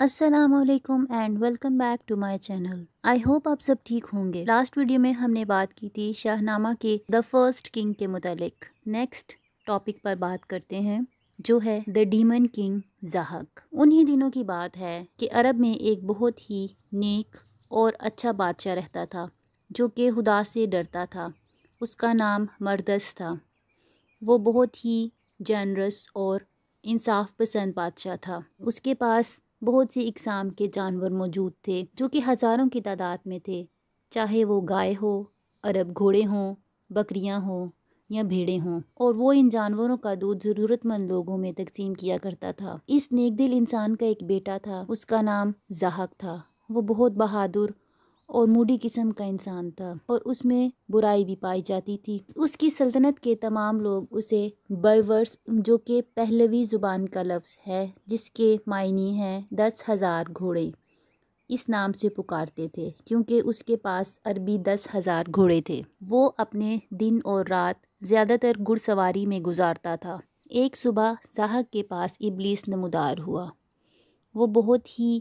Aslam and welcome back to my channel I hope आप सब ठीक होंगे लास्ट वीडियो में हमने बात की थी शाहनामा के द फर्स्ट किंग के मुतालिक नेक्स्ट टॉपिक पर बात करते हैं जो है द डीमन किंग जहाक उन्हीं दिनों की बात है कि अरब में एक बहुत ही नेक और अच्छा बादशाह रहता था जो कि खुदा से डरता था उसका नाम मरदस था वो बहुत ही जनरस और इंसाफ पसंद बादशाह था उसके पास बहुत सी इकसाम के जानवर मौजूद थे जो कि हज़ारों की तादाद में थे चाहे वो गाय हो अरब घोड़े हों बकरियां हों या भेड़े हों और वो इन जानवरों का दूध ज़रूरतमंद लोगों में तकसीम किया करता था इस नेक दिल इंसान का एक बेटा था उसका नाम जहाक था वो बहुत बहादुर और मूडी किस्म का इंसान था और उसमें बुराई भी पाई जाती थी उसकी सल्तनत के तमाम लोग उसे बर्वर्स जो कि पहलवी ज़ुबान का लफ्ज़ है जिसके मायने हैं दस हज़ार घोड़े इस नाम से पुकारते थे क्योंकि उसके पास अरबी दस हज़ार घोड़े थे वो अपने दिन और रात ज़्यादातर घुड़सवारी में गुजारता था एक सुबह साहब के पास इबलीस नमदार हुआ वो बहुत ही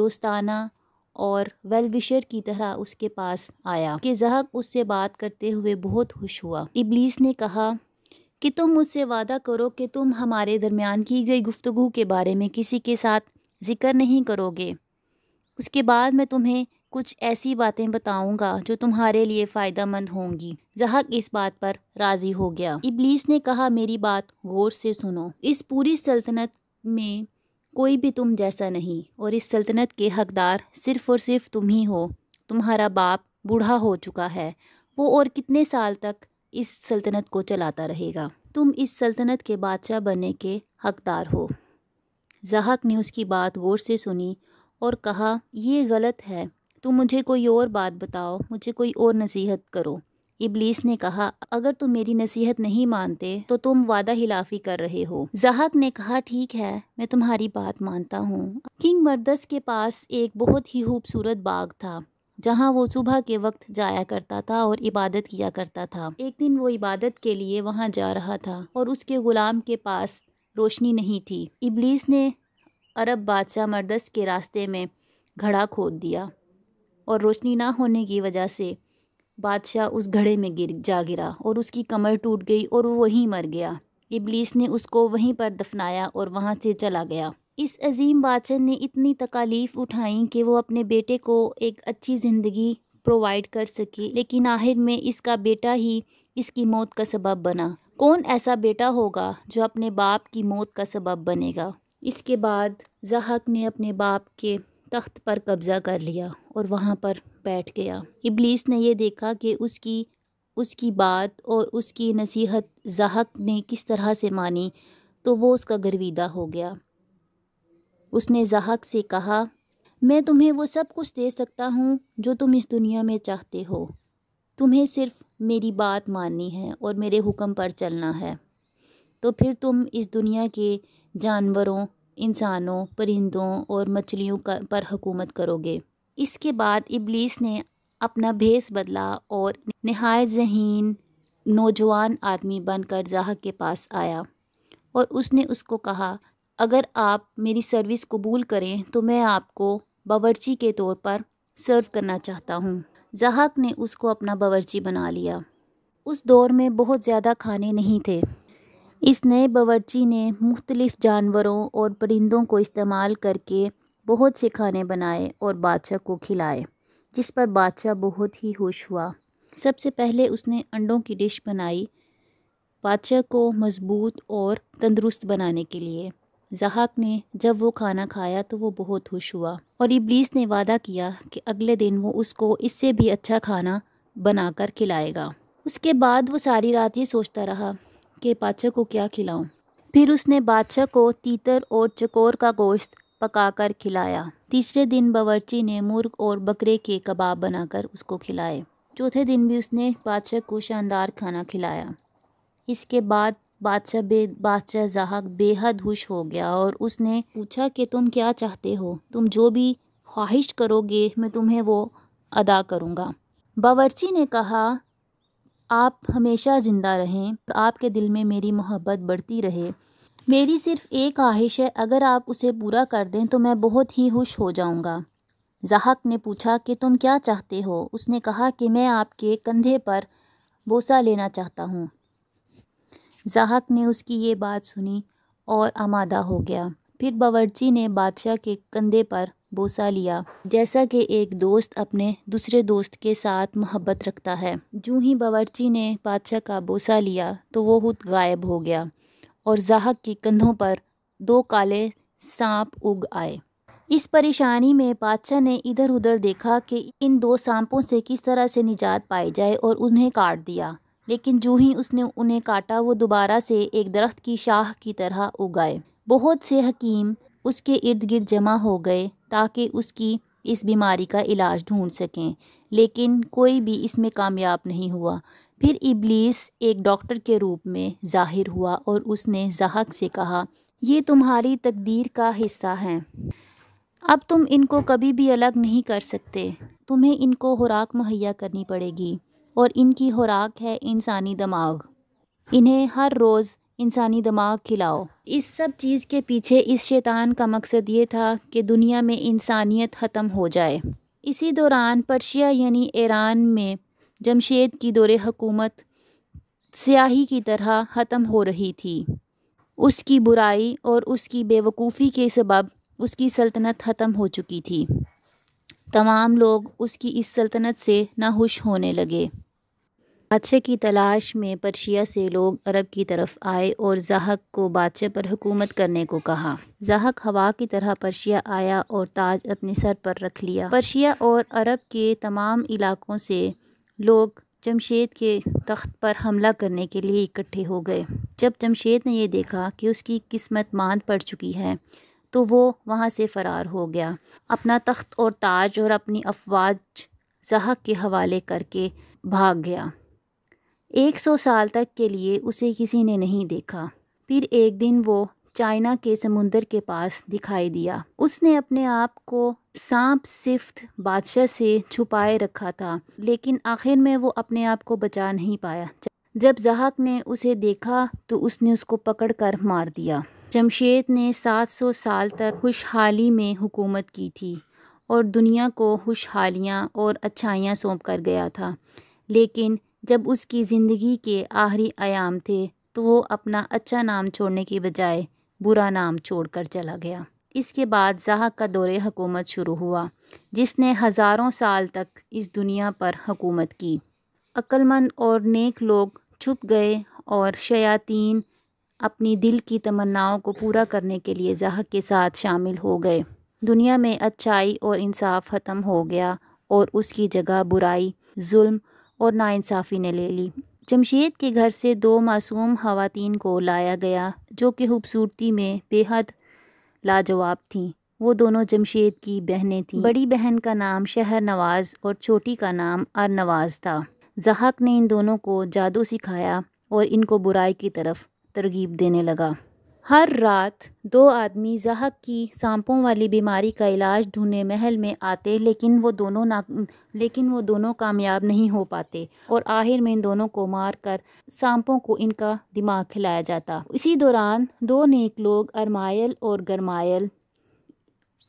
दोस्ताना और वेल विशर की तरह उसके पास आया कि जहक उससे बात करते हुए बहुत खुश हुआ इबलीस ने कहा कि तुम मुझसे वादा करो कि तुम हमारे दरमियान की गई गुफ्तु के बारे में किसी के साथ जिक्र नहीं करोगे उसके बाद मैं तुम्हें कुछ ऐसी बातें बताऊंगा जो तुम्हारे लिए फ़ायदा मंद होंगी जहक इस बात पर राज़ी हो गया इबलीस ने कहा मेरी बात गौर से सुनो इस पूरी सल्तनत में कोई भी तुम जैसा नहीं और इस सल्तनत के हकदार सिर्फ़ और सिर्फ तुम ही हो तुम्हारा बाप बूढ़ा हो चुका है वो और कितने साल तक इस सल्तनत को चलाता रहेगा तुम इस सल्तनत के बादशाह बनने के हकदार हो जहाक ने उसकी बात गौर से सुनी और कहा यह गलत है तुम मुझे कोई और बात बताओ मुझे कोई और नसीहत करो इबलीस ने कहा अगर तुम मेरी नसीहत नहीं मानते तो तुम वादा हिलाफी कर रहे हो जहाक ने कहा ठीक है मैं तुम्हारी बात मानता हूँ किंग मर्दस के पास एक बहुत ही खूबसूरत बाग था जहाँ वो सुबह के वक्त जाया करता था और इबादत किया करता था एक दिन वो इबादत के लिए वहाँ जा रहा था और उसके ग़ुलाम के पास रोशनी नहीं थी इबलीस ने अरब बादशाह मर्दस के रास्ते में घड़ा खोद दिया और रोशनी ना होने की वजह से बादशाह उस घड़े में गिर जा गिरा और उसकी कमर टूट गई और वो वहीं मर गया इबलीस ने उसको वहीं पर दफनाया और वहाँ से चला गया इस अजीम बादशाह ने इतनी तकालीफ़ उठाई कि वो अपने बेटे को एक अच्छी ज़िंदगी प्रोवाइड कर सके लेकिन आखिर में इसका बेटा ही इसकी मौत का सबब बना कौन ऐसा बेटा होगा जो अपने बाप की मौत का सबब बनेगा इसके बाद जहाक ने अपने बाप के तख्त पर कब्ज़ा कर लिया और वहाँ पर बैठ गया इबलीस ने यह देखा कि उसकी उसकी बात और उसकी नसीहत जहाक ने किस तरह से मानी तो वो उसका गर्विदा हो गया उसने जहाक से कहा मैं तुम्हें वो सब कुछ दे सकता हूँ जो तुम इस दुनिया में चाहते हो तुम्हें सिर्फ मेरी बात माननी है और मेरे हुक्म पर चलना है तो फिर तुम इस दुनिया के जानवरों इंसानों परिंदों और मछलियों का पर हुकूमत करोगे इसके बाद इबलीस ने अपना भेस बदला और नहाय जहीन नौजवान आदमी बनकर जाह के पास आया और उसने उसको कहा अगर आप मेरी सर्विस कबूल करें तो मैं आपको बावर्ची के तौर पर सर्व करना चाहता हूँ जहाक ने उसको अपना बावर्ची बना लिया उस दौर में बहुत ज़्यादा खाने नहीं थे इस नए बावर्ची ने मुख्तलिफ़ जानवरों और परिंदों को इस्तेमाल करके बहुत से खाने बनाए और बादशाह को खिलाए जिस पर बादशाह बहुत ही खुश हुआ सबसे पहले उसने अंडों की डिश बनाई बादशाह को मज़बूत और तंदरुस्त बनाने के लिए जहाक ने जब वो खाना खाया तो वो बहुत खुश हुआ और इबलीस ने वादा किया कि अगले दिन वो उसको इससे भी अच्छा खाना बनाकर खिलाएगा उसके बाद वो सारी रात ये सोचता रहा कि बादशाह को क्या खिलाऊं? फिर उसने बादशाह को तीतर और चकोर का गोश्त पकाकर खिलाया तीसरे दिन बावर्ची ने मुर्ग और बकरे के कबाब बनाकर उसको खिलाए चौथे दिन भी उसने बादशाह को शानदार खाना खिलाया इसके बाद बादशाह बे बादशाह जहाक बेहद खुश हो गया और उसने पूछा कि तुम क्या चाहते हो तुम जो भी ख्वाहिश करोगे मैं तुम्हें वो अदा करूँगा बावर्ची ने कहा आप हमेशा ज़िंदा रहें आपके दिल में मेरी मोहब्बत बढ़ती रहे मेरी सिर्फ़ एक ख्वाहिश है अगर आप उसे पूरा कर दें तो मैं बहुत ही खुश हो जाऊंगा। जहाक ने पूछा कि तुम क्या चाहते हो उसने कहा कि मैं आपके कंधे पर बोसा लेना चाहता हूँ जहाक ने उसकी ये बात सुनी और आमादा हो गया फिर बावर्ची ने बादशाह के कंधे पर बोसा लिया जैसा कि एक दोस्त अपने दूसरे दोस्त के साथ मोहब्बत रखता है जूँ ही बावर्ची ने बादशाह का बोसा लिया तो वो खुद गायब हो गया और जाहक के कंधों पर दो काले सांप उग आए इस परेशानी में बादशाह ने इधर उधर देखा कि इन दो सांपों से किस तरह से निजात पाई जाए और उन्हें काट दिया लेकिन जो ही उसने उन्हें काटा वो दोबारा से एक दरख्त की शाह की तरह उगाए बहुत से हकीम उसके इर्द गिर्द जमा हो गए ताकि उसकी इस बीमारी का इलाज ढूंढ सकें लेकिन कोई भी इसमें कामयाब नहीं हुआ फिर इबलीस एक डॉक्टर के रूप में ज़ाहिर हुआ और उसने जहाक से कहा ये तुम्हारी तकदीर का हिस्सा हैं अब तुम इनको कभी भी अलग नहीं कर सकते तुम्हें इनको खुराक मुहैया करनी पड़ेगी और इनकी खुराक है इंसानी दिमाग इन्हें हर रोज़ इंसानी दिमाग खिलाओ इस सब चीज़ के पीछे इस शैतान का मकसद ये था कि दुनिया में इंसानियत ख़त्म हो जाए इसी दौरान पर्शिया यानी ईरान में जमशेद की दौरे हकूमत स्याही की तरह ख़त्म हो रही थी उसकी बुराई और उसकी बेवकूफ़ी के सबब उसकी सल्तनत ख़त्म हो चुकी थी तमाम लोग उसकी इस सल्तनत से नाखुश होने लगे बादशाह की तलाश में पर्शिया से लोग अरब की तरफ आए और जहाक को बादशाह पर हुकूमत करने को कहा जाहक हवा की तरह पर्शिया आया और ताज अपने सर पर रख लिया पर्शिया और अरब के तमाम इलाकों से लोग जमशेद के तख्त पर हमला करने के लिए इकट्ठे हो गए जब जमशेद ने यह देखा कि उसकी किस्मत मान पड़ चुकी है तो वो वहाँ से फ़रार हो गया अपना तख्त और ताज और अपनी अफवाज जहाक के हवाले करके भाग गया एक सौ साल तक के लिए उसे किसी ने नहीं देखा फिर एक दिन वो चाइना के समुंदर के पास दिखाई दिया उसने अपने आप को सांप सिफ्त बादशाह से छुपाए रखा था लेकिन आखिर में वो अपने आप को बचा नहीं पाया जब जहाक ने उसे देखा तो उसने उसको पकड़ कर मार दिया जमशेद ने 700 साल तक खुशहाली में हुकूमत की थी और दुनिया को खुशहालियाँ और अच्छाइयाँ सौंप कर गया था लेकिन जब उसकी ज़िंदगी के आखिरी आयाम थे तो वो अपना अच्छा नाम छोड़ने के बजाय बुरा नाम छोड़कर चला गया इसके बाद जहा का दौरे हकूमत शुरू हुआ जिसने हज़ारों साल तक इस दुनिया पर हकूमत की अक्लमंद और नेक लोग छुप गए और शयातीन अपनी दिल की तमन्नाओं को पूरा करने के लिए जहा के साथ शामिल हो गए दुनिया में अच्छाई और इंसाफ ख़त्म हो गया और उसकी जगह बुराई जुल्म और नाानसाफ़ी ने ले ली जमशेद के घर से दो मासूम खातन को लाया गया जो कि खूबसूरती में बेहद लाजवाब थीं वो दोनों जमशेद की बहनें थीं बड़ी बहन का नाम शहर नवाज़ और छोटी का नाम अर नवाज़ था जहाक ने इन दोनों को जादू सिखाया और इनको बुराई की तरफ तरगीब देने लगा हर रात दो आदमी ज़हक की सांपों वाली बीमारी का इलाज ढूंढने महल में आते लेकिन वो दोनों ना लेकिन वो दोनों कामयाब नहीं हो पाते और आखिर में इन दोनों को मार कर सांपों को इनका दिमाग खिलाया जाता इसी दौरान दो नेक लोग अरमायल और गरमायल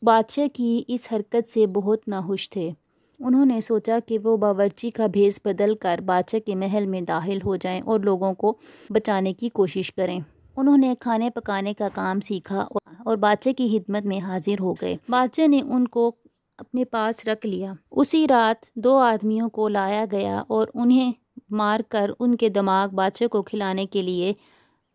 बादशाह की इस हरकत से बहुत नाखुश थे उन्होंने सोचा कि वो बावर्ची का भेस बदल कर बादशाह के महल में दाखिल हो जाएं और लोगों को बचाने की कोशिश करें उन्होंने खाने पकाने का काम सीखा और बादशाह की हिदमत में हाजिर हो गए बादशाह ने उनको अपने पास रख लिया उसी रात दो आदमियों को लाया गया और उन्हें मार कर उनके दिमाग बादशाह को खिलाने के लिए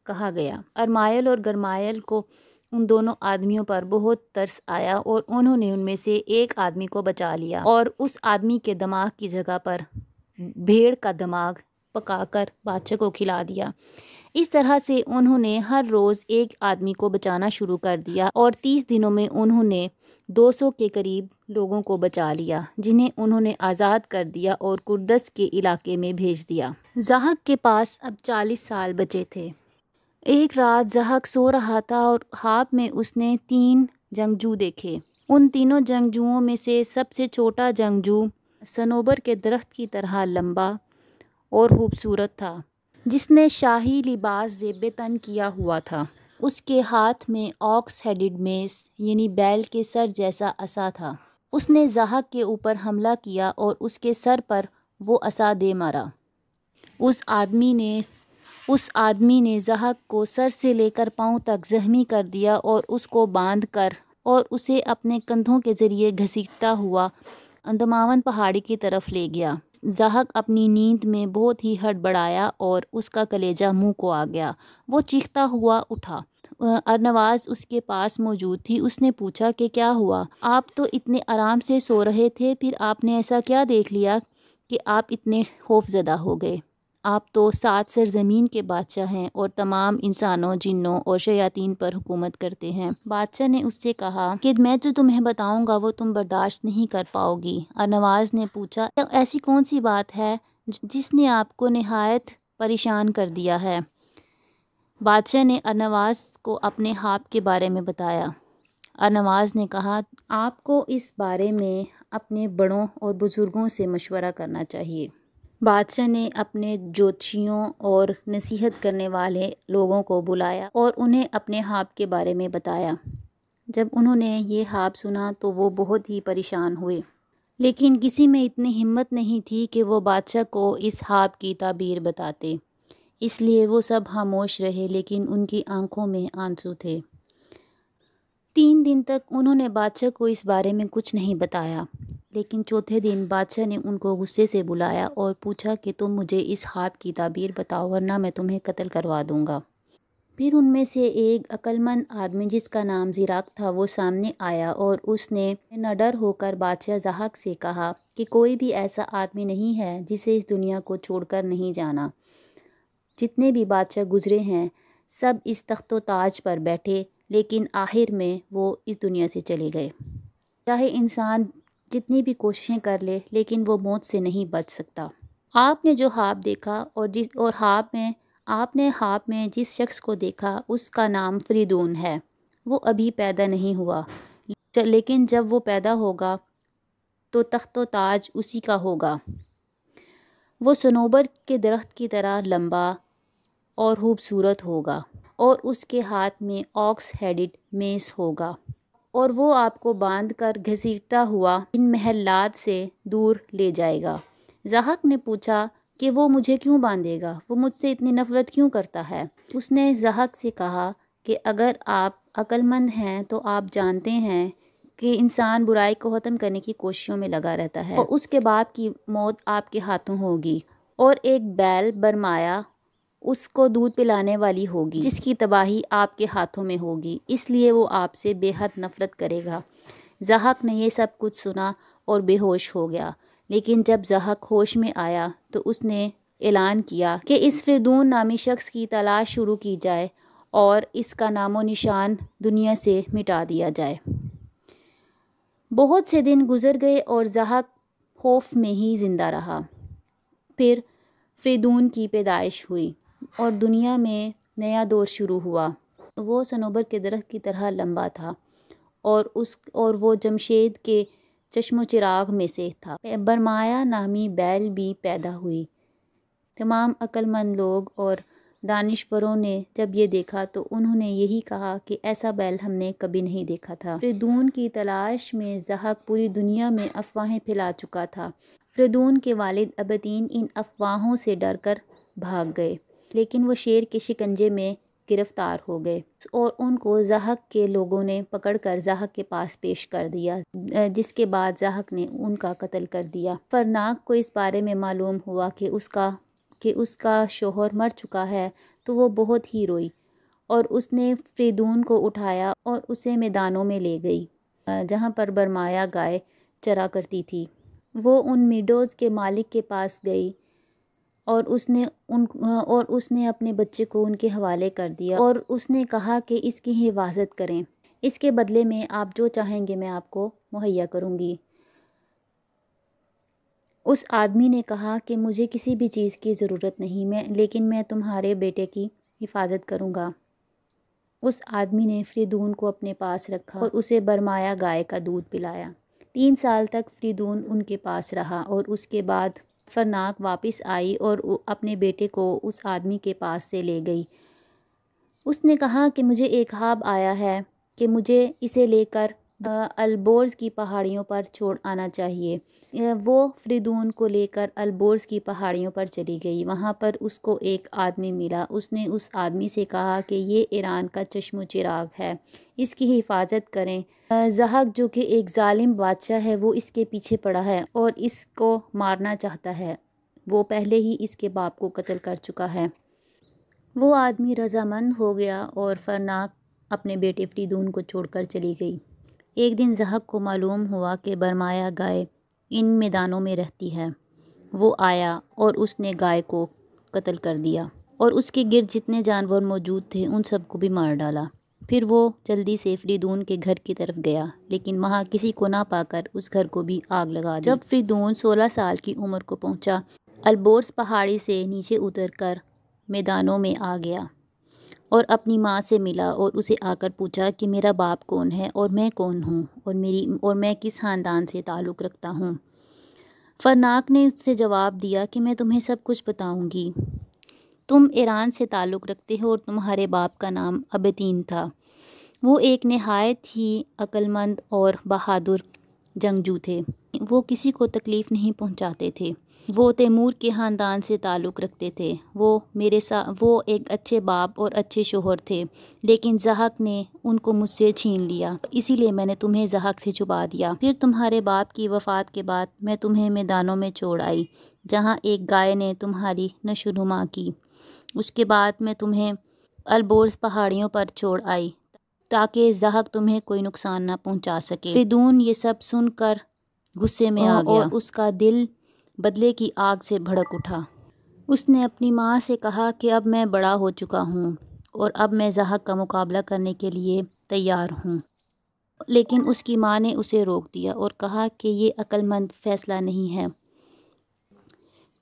कहा गया अरमायल और गरमायल को उन दोनों आदमियों पर बहुत तरस आया और उन्होंने उनमें से एक आदमी को बचा लिया और उस आदमी के दिमाग की जगह पर भेड़ का दिमाग पकाकर बादशाह को खिला दिया इस तरह से उन्होंने हर रोज़ एक आदमी को बचाना शुरू कर दिया और तीस दिनों में उन्होंने 200 के करीब लोगों को बचा लिया जिन्हें उन्होंने आज़ाद कर दिया और कुर्दस के इलाके में भेज दिया जहाक के पास अब 40 साल बचे थे एक रात जहाक सो रहा था और ख्वाब में उसने तीन जंगजू देखे उन तीनों जंगजुओं में से सबसे छोटा जंगजू सनोबर के दरख्त की तरह लंबा और खूबसूरत था जिसने शाही लिबास ज़ेब तन किया हुआ था उसके हाथ में ऑक्स हेडेड मेस यानी बैल के सर जैसा असा था उसने जहाक के ऊपर हमला किया और उसके सर पर वो असा दे मारा उस आदमी ने उस आदमी ने जहाक को सर से लेकर पाँव तक जख्मी कर दिया और उसको बांध कर और उसे अपने कंधों के ज़रिए घसीटता हुआ अंदमावन पहाड़ी की तरफ ले गया जहक अपनी नींद में बहुत ही हड़बड़ाया और उसका कलेजा मुंह को आ गया वो चीखता हुआ उठा अरनवाज उसके पास मौजूद थी उसने पूछा कि क्या हुआ आप तो इतने आराम से सो रहे थे फिर आपने ऐसा क्या देख लिया कि आप इतने खौफजदा हो गए आप तो सात सर ज़मीन के बादशाह हैं और तमाम इंसानों जिनों और शयातीन पर हुकूमत करते हैं बादशाह ने उससे कहा कि मैं जो तुम्हें बताऊंगा वो तुम बर्दाश्त नहीं कर पाओगी और नवाज ने पूछा तो ऐसी कौन सी बात है जिसने आपको नहायत परेशान कर दिया है बादशाह ने अनवाज को अपने हाप के बारे में बताया अरनवाज ने कहा आपको इस बारे में अपने बड़ों और बुज़ुर्गों से मशवरा करना चाहिए बादशाह ने अपने ज्योतिषियों और नसीहत करने वाले लोगों को बुलाया और उन्हें अपने हाब के बारे में बताया जब उन्होंने ये हाब सुना तो वो बहुत ही परेशान हुए लेकिन किसी में इतनी हिम्मत नहीं थी कि वो बादशाह को इस हाब की ताबीर बताते इसलिए वो सब खामोश रहे लेकिन उनकी आंखों में आंसू थे तीन दिन तक उन्होंने बादशाह को इस बारे में कुछ नहीं बताया लेकिन चौथे दिन बादशाह ने उनको गुस्से से बुलाया और पूछा कि तुम मुझे इस हाथ की ताबीर बताओ वरना मैं तुम्हें कत्ल करवा दूँगा फिर उनमें से एक अक्लमंद आदमी जिसका नाम जिराक था वो सामने आया और उसने नडर होकर बादशाह जहाक से कहा कि कोई भी ऐसा आदमी नहीं है जिसे इस दुनिया को छोड़कर नहीं जाना जितने भी बादशाह गुजरे हैं सब इस तख्तो ताज पर बैठे लेकिन आखिर में वो इस दुनिया से चले गए चाहे इंसान जितनी भी कोशिशें कर ले लेकिन वो मौत से नहीं बच सकता आपने जो हाब देखा और जिस और हाब में आपने हाब में जिस शख्स को देखा उसका नाम फ्रीदून है वो अभी पैदा नहीं हुआ लेकिन जब वो पैदा होगा तो तख्त व ताज उसी का होगा वो सनोबर के दरख्त की तरह लंबा और खूबसूरत होगा और उसके हाथ में ऑक्स हेडिड मेस होगा और वो आपको बांध कर घसीटता हुआ इन महलात से दूर ले जाएगा जहाक ने पूछा कि वो मुझे क्यों बांधेगा वो मुझसे इतनी नफ़रत क्यों करता है उसने जहाक से कहा कि अगर आप अक्लमंद हैं तो आप जानते हैं कि इंसान बुराई को ख़त्म करने की कोशिशों में लगा रहता है और उसके बाप की मौत आपके हाथों होगी और एक बैल बरमाया उसको दूध पिलाने वाली होगी जिसकी तबाही आपके हाथों में होगी इसलिए वो आपसे बेहद नफ़रत करेगा जहाक ने यह सब कुछ सुना और बेहोश हो गया लेकिन जब जहाक होश में आया तो उसने ऐलान किया कि इस फिदून नामी शख्स की तलाश शुरू की जाए और इसका नामो निशान दुनिया से मिटा दिया जाए बहुत से दिन गुजर गए और जहाक खौफ में ही ज़िंदा रहा फिर फ्रीदून की पैदाइश हुई और दुनिया में नया दौर शुरू हुआ वो सनोबर के दरख्त की तरह लंबा था और उस और वो जमशेद के चश्मो चिराग में से था बरमाया नामी बैल भी पैदा हुई तमाम अक्लमंद लोग और दानश्वरों ने जब ये देखा तो उन्होंने यही कहा कि ऐसा बैल हमने कभी नहीं देखा था फ्रदून की तलाश में जहाक पूरी दुनिया में अफवाहें फैला चुका था फ्रदून के वालिद अबदीन इन अफवाहों से डरकर भाग गए लेकिन वो शेर के शिकंजे में गिरफ्तार हो गए और उनको जहक के लोगों ने पकड़ कर जहक के पास पेश कर दिया जिसके बाद जहक ने उनका कत्ल कर दिया फरनाक को इस बारे में मालूम हुआ कि उसका कि उसका शोहर मर चुका है तो वो बहुत ही रोई और उसने फ्रीदून को उठाया और उसे मैदानों में ले गई जहाँ पर बरमाया गाय चरा करती थी वो उन मिडोज़ के मालिक के पास गई और उसने उन और उसने अपने बच्चे को उनके हवाले कर दिया और उसने कहा कि इसकी हिफाजत करें इसके बदले में आप जो चाहेंगे मैं आपको मुहैया करूँगी उस आदमी ने कहा कि मुझे किसी भी चीज़ की ज़रूरत नहीं मैं लेकिन मैं तुम्हारे बेटे की हिफाजत करूँगा उस आदमी ने फ्रीदून को अपने पास रखा और उसे बरमाया गाय का दूध पिलाया तीन साल तक फ्रीदून उनके पास रहा और उसके बाद फरनाक वापस आई और अपने बेटे को उस आदमी के पास से ले गई उसने कहा कि मुझे एक ख्वाब आया है कि मुझे इसे लेकर अलबोर्स की पहाड़ियों पर छोड़ आना चाहिए वो फ्रिदून को लेकर अलबोर्स की पहाड़ियों पर चली गई वहाँ पर उसको एक आदमी मिला उसने उस आदमी से कहा कि ये ईरान का चश्मो चिराग है इसकी हिफाजत करें जहाक जो कि एक ालिम बादशाह है वो इसके पीछे पड़ा है और इसको मारना चाहता है वो पहले ही इसके बाप को कत्ल कर चुका है वो आदमी रजामंद हो गया और फरनाक अपने बेटे फ्रीदून को छोड़कर चली गई एक दिन ज़हब को मालूम हुआ कि बरमाया गाय इन मैदानों में रहती है वो आया और उसने गाय को कत्ल कर दिया और उसके गिरद जितने जानवर मौजूद थे उन सबको भी मार डाला फिर वो जल्दी से फ्रीदून के घर की तरफ गया लेकिन वहाँ किसी को ना पाकर उस घर को भी आग लगा जब फ्रीदून 16 साल की उम्र को पहुँचा अलबोर्स पहाड़ी से नीचे उतर कर मैदानों में आ गया और अपनी माँ से मिला और उसे आकर पूछा कि मेरा बाप कौन है और मैं कौन हूँ और मेरी और मैं किस ख़ानदान से ताल्लुक़ रखता हूँ फरनाक ने उससे जवाब दिया कि मैं तुम्हें सब कुछ बताऊँगी तुम ईरान से ताल्लुक़ रखते हो और तुम्हारे बाप का नाम अबतीन था वो एक नहायत ही अक्लमंद और बहादुर जंगजू थे वो किसी को तकलीफ़ नहीं पहुँचाते थे वो तैमूर के ख़ानदान से ताल्लुक़ रखते थे वो मेरे सा वो एक अच्छे बाप और अच्छे शोहर थे लेकिन जहाक ने उनको मुझसे छीन लिया इसीलिए मैंने तुम्हें जहाक से छुपा दिया फिर तुम्हारे बाप की वफ़ात के बाद मैं तुम्हें मैदानों में छोड़ आई जहाँ एक गाय ने तुम्हारी नशोनुमा की उसके बाद मैं तुम्हें अलबोर्स पहाड़ियों पर छोड़ आई ताकि जहाक तुम्हें कोई नुकसान ना पहुँचा सके फिदून ये सब सुनकर गुस्से में आ गया और उसका दिल बदले की आग से भड़क उठा उसने अपनी माँ से कहा कि अब मैं बड़ा हो चुका हूँ और अब मैं जहाक का मुकाबला करने के लिए तैयार हूँ लेकिन उसकी माँ ने उसे रोक दिया और कहा कि ये अक्लमंद फ़ैसला नहीं है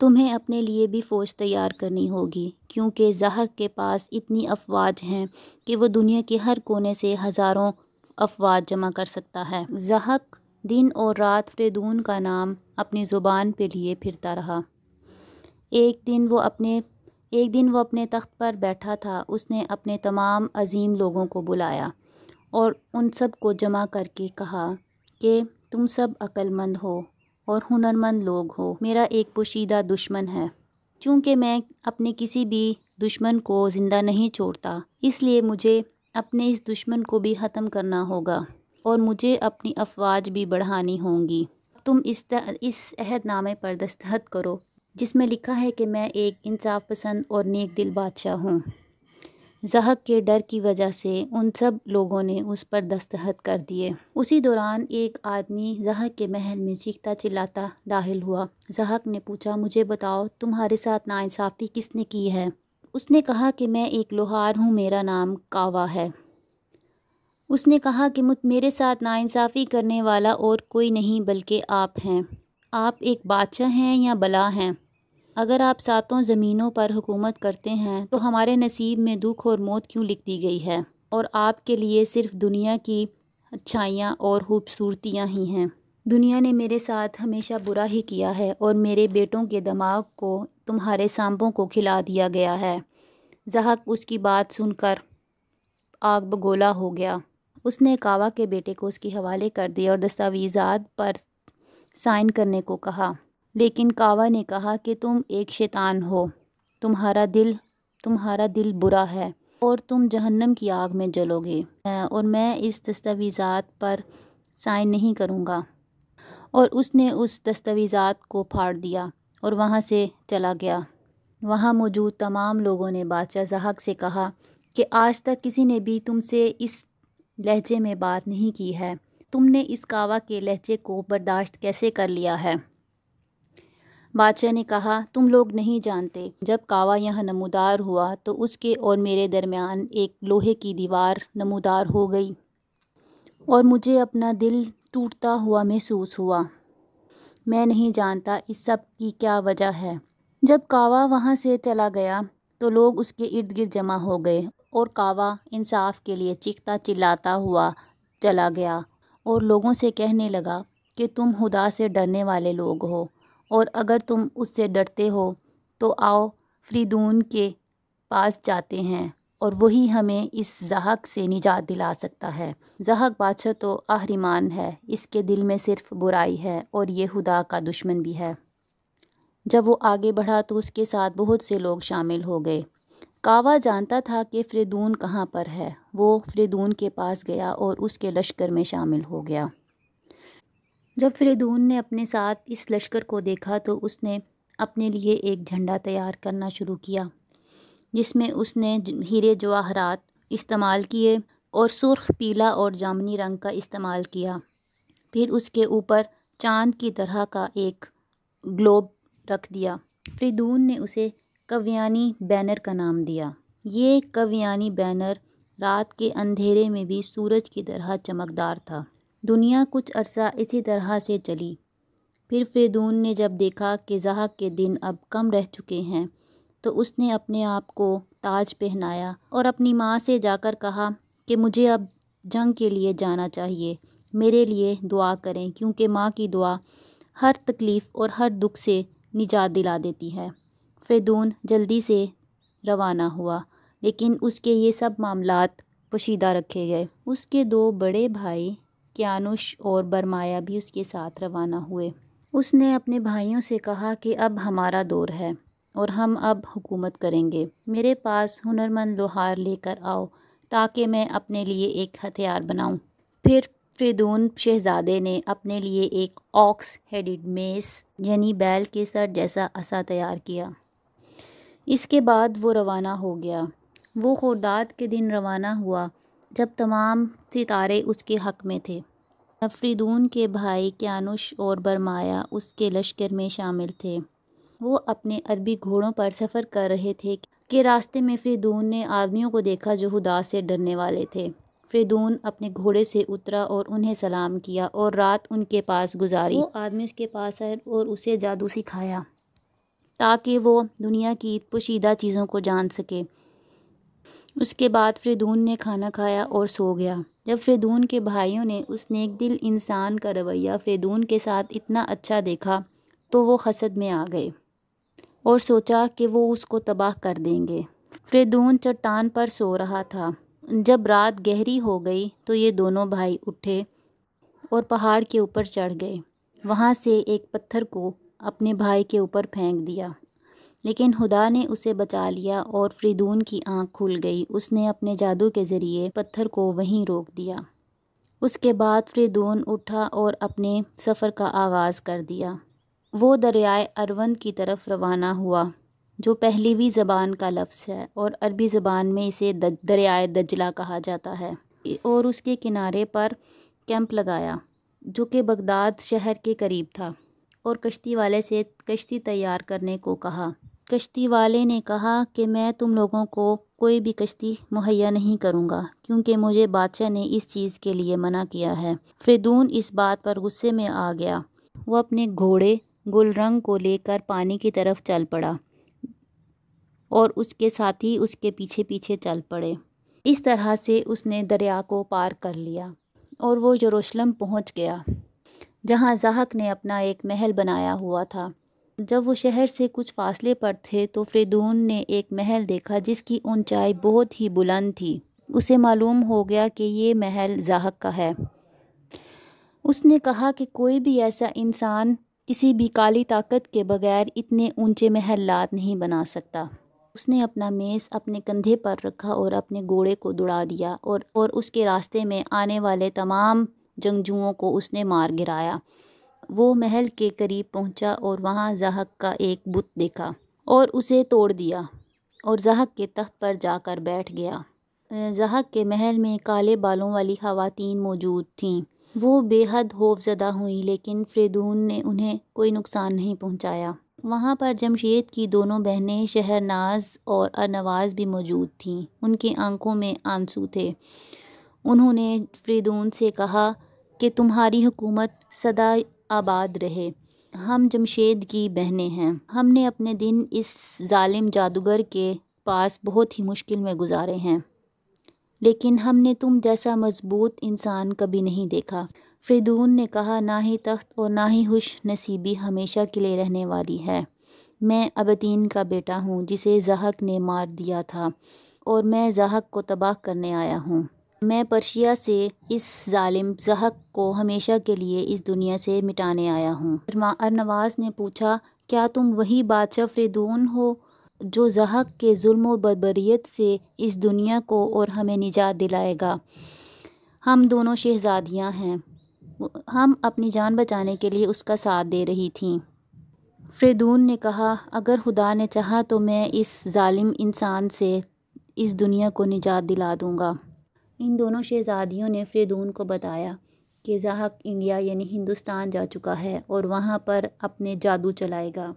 तुम्हें अपने लिए भी फ़ौज तैयार करनी होगी क्योंकि जहाक के पास इतनी अफवाज हैं कि वह दुनिया के हर कोने से हज़ारों अफवाज जमा कर सकता है जहाक दिन और रात फ़्रेदून का नाम अपनी ज़ुबान पे लिए फिरता रहा एक दिन वो अपने एक दिन वो अपने तख्त पर बैठा था उसने अपने तमाम अजीम लोगों को बुलाया और उन सब को जमा करके कहा कि तुम सब अक्लमंद हो और हुनरमंद लोग हो मेरा एक पोशीदा दुश्मन है चूँकि मैं अपने किसी भी दुश्मन को ज़िंदा नहीं छोड़ता इसलिए मुझे अपने इस दुश्मन को भी ख़त्म करना होगा और मुझे अपनी अफवाज भी बढ़ानी होंगी तुम इस इस अहदनामे पर दस्तखत करो जिसमें लिखा है कि मैं एक इंसाफ पसंद और नेक दिल बादशाह हूँ जहक के डर की वजह से उन सब लोगों ने उस पर दस्तखत कर दिए उसी दौरान एक आदमी जहक के महल में चीखता चिल्लाता दाखिल हुआ जहक ने पूछा मुझे बताओ तुम्हारे साथ नाइंसाफ़ी किसने की है उसने कहा कि मैं एक लोहार हूँ मेरा नाम कावा है उसने कहा कि मुझ मेरे साथ नाइंसाफ़ी करने वाला और कोई नहीं बल्कि आप हैं आप एक बादशाह हैं या बला हैं अगर आप सातों ज़मीनों पर हुकूमत करते हैं तो हमारे नसीब में दुख और मौत क्यों लिख दी गई है और आपके लिए सिर्फ दुनिया की अच्छाइयाँ और खूबसूरतियाँ ही हैं दुनिया ने मेरे साथ हमेशा बुरा ही किया है और मेरे बेटों के दिमाग को तुम्हारे सांपों को खिला दिया गया है जहाक उसकी बात सुनकर आग बगोला हो गया उसने कावा के बेटे को उसके हवाले कर दिया और दस्तावेजात पर साइन करने को कहा लेकिन कावा ने कहा कि तुम एक शैतान हो तुम्हारा दिल तुम्हारा दिल बुरा है और तुम जहन्नम की आग में जलोगे और मैं इस दस्तावेजात पर साइन नहीं करूँगा और उसने उस दस्तावेजात को फाड़ दिया और वहाँ से चला गया वहाँ मौजूद तमाम लोगों ने बादशाह जहाक से कहा कि आज तक किसी ने भी तुमसे इस लहजे में बात नहीं की है तुमने इस कावा के लहजे को बर्दाश्त कैसे कर लिया है बादशाह ने कहा तुम लोग नहीं जानते जब कावा यह नमोदार हुआ तो उसके और मेरे दरमियान एक लोहे की दीवार नमोदार हो गई और मुझे अपना दिल टूटता हुआ महसूस हुआ मैं नहीं जानता इस सब की क्या वजह है जब कावा वहाँ से चला गया तो लोग उसके इर्द गिर्द जमा हो गए और कावा इंसाफ के लिए चीखता चिल्लाता हुआ चला गया और लोगों से कहने लगा कि तुम खुदा से डरने वाले लोग हो और अगर तुम उससे डरते हो तो आओ फ्रीदून के पास जाते हैं और वही हमें इस जहक से निजात दिला सकता है जहक बादशाह तो आहरीमान है इसके दिल में सिर्फ बुराई है और ये खुदा का दुश्मन भी है जब वो आगे बढ़ा तो उसके साथ बहुत से लोग शामिल हो गए कावा जानता था कि फ्रेदून कहाँ पर है वो फ्रेदून के पास गया और उसके लश्कर में शामिल हो गया जब फ्रेदून ने अपने साथ इस लश्कर को देखा तो उसने अपने लिए एक झंडा तैयार करना शुरू किया जिसमें उसने हीरे जवाहरात इस्तेमाल किए और सुर्ख पीला और जामनी रंग का इस्तेमाल किया फिर उसके ऊपर चांद की तरह का एक ग्लोब रख दिया फ्रिदून ने उसे कवयानी बैनर का नाम दिया ये कवयानी बैनर रात के अंधेरे में भी सूरज की तरह चमकदार था दुनिया कुछ अरसा इसी तरह से चली फिर फेदून ने जब देखा कि जहाक के दिन अब कम रह चुके हैं तो उसने अपने आप को ताज पहनाया और अपनी माँ से जाकर कहा कि मुझे अब जंग के लिए जाना चाहिए मेरे लिए दुआ करें क्योंकि माँ की दुआ हर तकलीफ़ और हर दुख से निजात दिला देती है फ़ेदून जल्दी से रवाना हुआ लेकिन उसके ये सब मामलात पोशीदा रखे गए उसके दो बड़े भाई क्यानुश और बरमाया भी उसके साथ रवाना हुए उसने अपने भाइयों से कहा कि अब हमारा दौर है और हम अब हुकूमत करेंगे मेरे पास हुनरमंद लोहार लेकर आओ ताकि मैं अपने लिए एक हथियार बनाऊं। फिर फ्रेदून शहजादे ने अपने लिए एक ऑक्स हेडिड मेस यानी बैल के सर जैसा असा तैयार किया इसके बाद वो रवाना हो गया वो खुरदाद के दिन रवाना हुआ जब तमाम सितारे उसके हक में थे अफरीदून के भाई क्यानुश और बरमाया उसके लश्कर में शामिल थे वो अपने अरबी घोड़ों पर सफ़र कर रहे थे कि रास्ते में फ्रीदून ने आदमियों को देखा जो हुदा से डरने वाले थे फ्रीदून अपने घोड़े से उतरा और उन्हें सलाम किया और रात उनके पास गुजारी वो आदमी उसके पास आया और उसे जादू सिखाया ताकि वो दुनिया की पोशीदा चीज़ों को जान सके उसके बाद फ्रेदून ने खाना खाया और सो गया जब फ़्रदून के भाइयों ने उस नेक दिल इंसान का रवैया फ्रेदून के साथ इतना अच्छा देखा तो वो हसद में आ गए और सोचा कि वो उसको तबाह कर देंगे फ्रेदून चट्टान पर सो रहा था जब रात गहरी हो गई तो ये दोनों भाई उठे और पहाड़ के ऊपर चढ़ गए वहाँ से एक पत्थर को अपने भाई के ऊपर फेंक दिया लेकिन हुदा ने उसे बचा लिया और फ्रीदून की आंख खुल गई उसने अपने जादू के ज़रिए पत्थर को वहीं रोक दिया उसके बाद फ्रीदून उठा और अपने सफ़र का आगाज़ कर दिया वो दरियाए अरवन की तरफ रवाना हुआ जो पहलीवी ज़बान का लफ्ज़ है और अरबी ज़बान में इसे दरियाए दजला कहा जाता है और उसके किनारे पर कैंप लगाया जो कि बगदाद शहर के करीब था और कश्ती वाले से कश्ती तैयार करने को कहा कश्ती वाले ने कहा कि मैं तुम लोगों को कोई भी कश्ती मुहैया नहीं करूंगा क्योंकि मुझे बादशाह ने इस चीज़ के लिए मना किया है फ्रदून इस बात पर गुस्से में आ गया वो अपने घोड़े गुलरंग को लेकर पानी की तरफ चल पड़ा और उसके साथी उसके पीछे पीछे चल पड़े इस तरह से उसने दरिया को पार कर लिया और वो जरूशलम पहुंच गया जहाँ जहाक ने अपना एक महल बनाया हुआ था जब वो शहर से कुछ फासले पर थे तो फ्रेदून ने एक महल देखा जिसकी ऊंचाई बहुत ही बुलंद थी उसे मालूम हो गया कि ये महल जाहक का है उसने कहा कि कोई भी ऐसा इंसान किसी भी काली ताकत के बगैर इतने ऊंचे महलात नहीं बना सकता उसने अपना मेज़ अपने कंधे पर रखा और अपने घोड़े को दौड़ा दिया और और उसके रास्ते में आने वाले तमाम जंगजुओं को उसने मार गिराया वो महल के करीब पहुंचा और वहां जहक का एक बुत देखा और उसे तोड़ दिया और जहक के तख्त पर जाकर बैठ गया जहक के महल में काले बालों वाली खातन मौजूद थीं वो बेहद खौफजदा हुई लेकिन फ्रेदून ने उन्हें कोई नुकसान नहीं पहुंचाया वहाँ पर जमशेद की दोनों बहनें शहरनाज और अनवाज भी मौजूद थीं उनकी आंखों में आंसू थे उन्होंने फ्रेदून से कहा कि तुम्हारी हुकूमत सदा आबाद रहे हम जमशेद की बहनें हैं हमने अपने दिन इस जालिम जादूगर के पास बहुत ही मुश्किल में गुजारे हैं लेकिन हमने तुम जैसा मजबूत इंसान कभी नहीं देखा फ्रिदून ने कहा ना ही तख्त और ना ही खुश नसीबी हमेशा के लिए रहने वाली है मैं अबीन का बेटा हूँ जिसे जहक ने मार दिया था और मैं जहक को तबाह करने आया हूँ मैं पर्शिया से इस जालिम ज़हक को हमेशा के लिए इस दुनिया से मिटाने आया हूँ अरनवाज ने पूछा क्या तुम वही बादशाह फ्रेदून हो जो जहक के जुल्म और बरबरीत से इस दुनिया को और हमें निजात दिलाएगा हम दोनों शहजादियाँ हैं हम अपनी जान बचाने के लिए उसका साथ दे रही थीं फ्रेदून ने कहा अगर खुदा ने चाहा तो मैं इस जालिम इंसान से इस दुनिया को निजात दिला दूँगा इन दोनों शहज़ादियों ने फ्रेदून को बताया कि जहाक इंडिया यानी हिंदुस्तान जा चुका है और वहाँ पर अपने जादू चलाएगा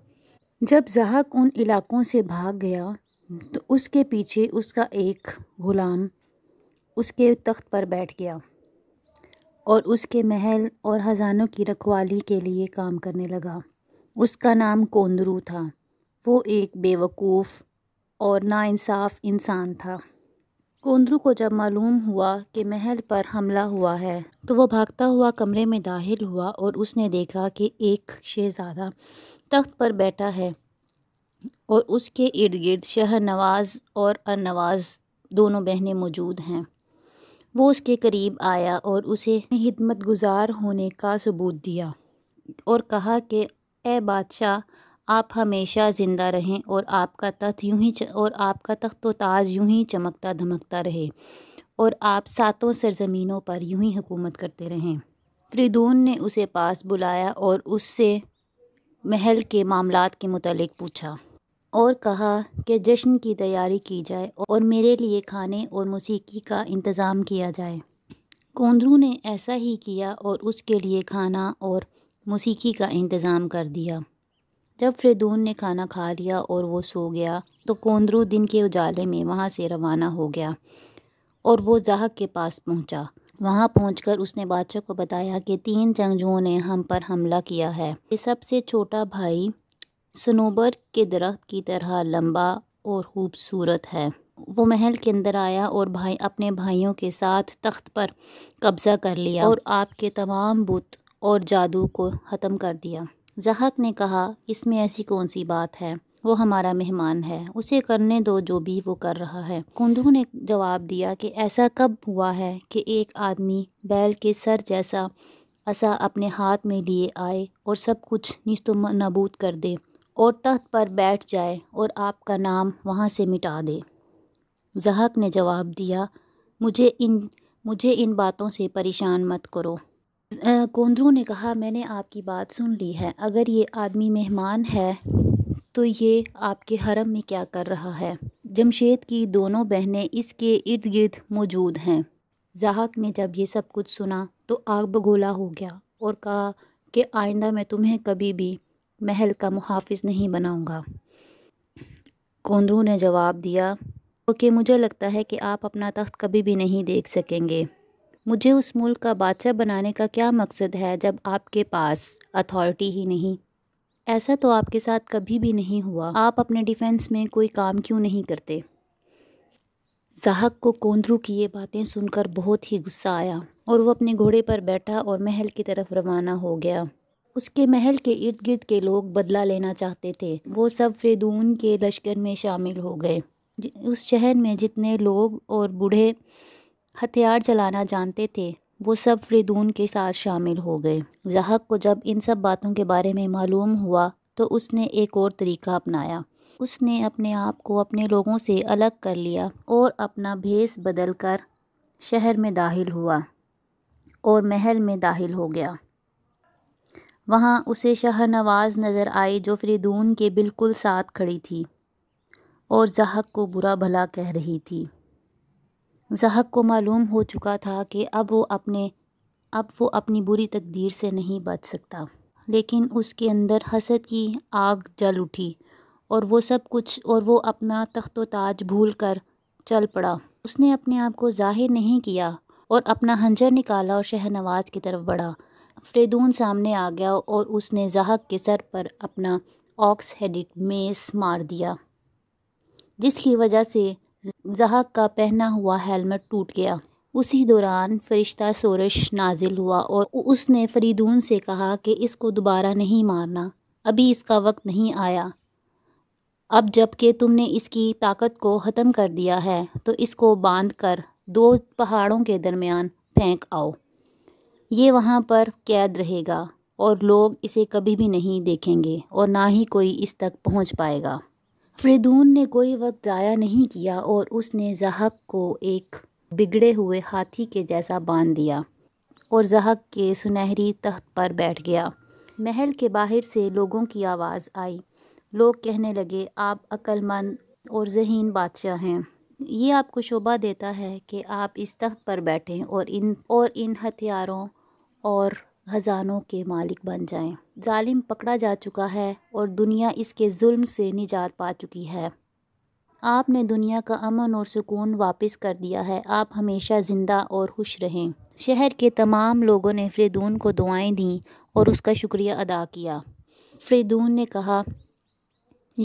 जब जहाक उन इलाकों से भाग गया तो उसके पीछे उसका एक ग़ुलाम उसके तख्त पर बैठ गया और उसके महल और हजानों की रखवाली के लिए काम करने लगा उसका नाम कोंदरू था वो एक बेवकूफ़ और नाइंसाफ़ इंसान था कोंद्रू को जब मालूम हुआ कि महल पर हमला हुआ है तो वह भागता हुआ कमरे में दाखिल हुआ और उसने देखा कि एक शहज़ादा तख्त पर बैठा है और उसके इर्द गिर्द शहनवाज और अनवाज़ दोनों बहनें मौजूद हैं वो उसके करीब आया और उसे हिदमत गुजार होने का सबूत दिया और कहा कि ए बादशाह आप हमेशा ज़िंदा रहें और आपका तख्त यूं ही और आपका तख्त व ताज यूं ही चमकता धमकता रहे और आप सातों सरजमीनों पर यूं ही हुकूमत करते रहें फ्रिदून ने उसे पास बुलाया और उससे महल के मामला के मतलब पूछा और कहा कि जश्न की तैयारी की जाए और मेरे लिए खाने और मौसीकी का इंतज़ाम किया जाए कोंद्रू ने ऐसा ही किया और उसके लिए खाना और मौसीकी का इंतज़ाम कर दिया जब फ्रेदून ने खाना खा लिया और वो सो गया तो कोंदरू दिन के उजाले में वहाँ से रवाना हो गया और वो जहाक के पास पहुँचा वहाँ पहुँच उसने बादशाह को बताया कि तीन जंगजुओं ने हम पर हमला किया है सबसे छोटा भाई सनोबर के दरख्त की तरह लंबा और खूबसूरत है वो महल के अंदर आया और भाई अपने भाइयों के साथ तख्त पर कब्ज़ा कर लिया और आपके तमाम बुत और जादू को ख़त्म कर दिया जहक ने कहा इसमें ऐसी कौन सी बात है वो हमारा मेहमान है उसे करने दो जो भी वो कर रहा है कुंदू ने जवाब दिया कि ऐसा कब हुआ है कि एक आदमी बैल के सर जैसा असा अपने हाथ में लिए आए और सब कुछ नस्त नबूद कर दे और तख्त पर बैठ जाए और आपका नाम वहाँ से मिटा दे जहक ने जवाब दिया मुझे इन मुझे इन बातों से परेशान मत करो कोंद्रू ने कहा मैंने आपकी बात सुन ली है अगर ये आदमी मेहमान है तो ये आपके हरम में क्या कर रहा है जमशेद की दोनों बहनें इसके इर्द गिर्द मौजूद हैं जहाक ने जब ये सब कुछ सुना तो आग बगोला हो गया और कहा कि आइंदा मैं तुम्हें कभी भी महल का मुहाफ़ नहीं बनाऊंगा कोंदरू ने जवाब दिया क्योंकि तो मुझे लगता है कि आप अपना तख्त कभी भी नहीं देख सकेंगे मुझे उस मुल्क का बादशाह बनाने का क्या मकसद है जब आपके पास अथॉरिटी ही नहीं ऐसा तो आपके साथ कभी भी नहीं हुआ आप अपने डिफेंस में कोई काम क्यों नहीं करते साहब को कोंद्रू की ये बातें सुनकर बहुत ही गुस्सा आया और वह अपने घोड़े पर बैठा और महल की तरफ रवाना हो गया उसके महल के इर्द गिर्द के लोग बदला लेना चाहते थे वो सब फ्रेदून के लश्कर में शामिल हो गए उस शहर में जितने लोग और बूढ़े हथियार चलाना जानते थे वो सब फ्रीदून के साथ शामिल हो गए जहाक को जब इन सब बातों के बारे में मालूम हुआ तो उसने एक और तरीका अपनाया उसने अपने आप को अपने लोगों से अलग कर लिया और अपना भेस बदल कर शहर में दाखिल हुआ और महल में दाखिल हो गया वहाँ उसे शहरनवाज़ नज़र आई जो फ्रीदून के बिल्कुल साथ खड़ी थी और जहाक को बुरा भला कह रही थी जहक को मालूम हो चुका था कि अब वो अपने अब वो अपनी बुरी तकदीर से नहीं बच सकता लेकिन उसके अंदर हसद की आग जल उठी और वो सब कुछ और वो अपना तख्त ताज भूल कर चल पड़ा उसने अपने आप को जाहिर नहीं किया और अपना हंजर निकाला और शहनवाज की तरफ बढ़ा फ्रेदून सामने आ गया और उसने जहक के सर पर अपना ऑक्स हेडिट मेस मार दिया जिसकी वजह से जहाक का पहना हुआ हेलमेट टूट गया उसी दौरान फरिश्ता सोरश नाजिल हुआ और उसने फरीदून से कहा कि इसको दोबारा नहीं मारना अभी इसका वक्त नहीं आया अब जबकि तुमने इसकी ताकत को ख़त्म कर दिया है तो इसको बांध कर दो पहाड़ों के दरमियान फेंक आओ ये वहाँ पर कैद रहेगा और लोग इसे कभी भी नहीं देखेंगे और ना ही कोई इस तक पहुँच पाएगा फ्रिदून ने कोई वक्त ज़ाया नहीं किया और उसने जहाक को एक बिगड़े हुए हाथी के जैसा बांध दिया और जहाक के सुनहरी तख्त पर बैठ गया महल के बाहर से लोगों की आवाज़ आई लोग कहने लगे आप अक्लमंद और जहीन बादशाह हैं ये आपको शोभा देता है कि आप इस तख्त पर बैठें और इन और इन हथियारों और ख़ज़ानों के मालिक बन जाएं। जालिम पकड़ा जा चुका है और दुनिया इसके जुल्म से निजात पा चुकी है आपने दुनिया का अमन और सुकून वापस कर दिया है आप हमेशा ज़िंदा और खुश रहें शहर के तमाम लोगों ने फ्रेदून को दुआएं दीं और उसका शुक्रिया अदा किया फ्रेदून ने कहा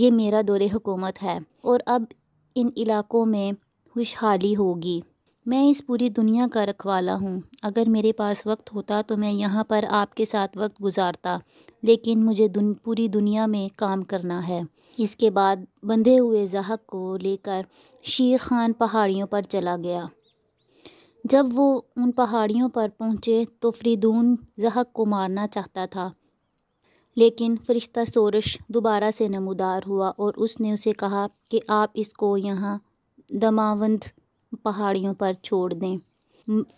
ये मेरा दौर हुकूमत है और अब इन इलाकों में खुशहाली होगी मैं इस पूरी दुनिया का रखवाला हूँ अगर मेरे पास वक्त होता तो मैं यहाँ पर आपके साथ वक्त गुजारता लेकिन मुझे दुन, पूरी दुनिया में काम करना है इसके बाद बंधे हुए जहाक को लेकर शेर खान पहाड़ियों पर चला गया जब वो उन पहाड़ियों पर पहुँचे तो फ्रीदून जहाक को मारना चाहता था लेकिन फरिश्ता सोरश दोबारा से नमोदार हुआ और उसने उसे कहा कि आप इसको यहाँ दमावंद पहाड़ियों पर छोड़ दें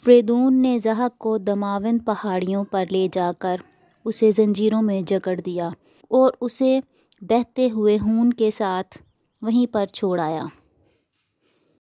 फ्रेदून ने जहाक को दमावन पहाड़ियों पर ले जाकर उसे जंजीरों में जकड़ दिया और उसे बहते हुए खून के साथ वहीं पर छोड़ आया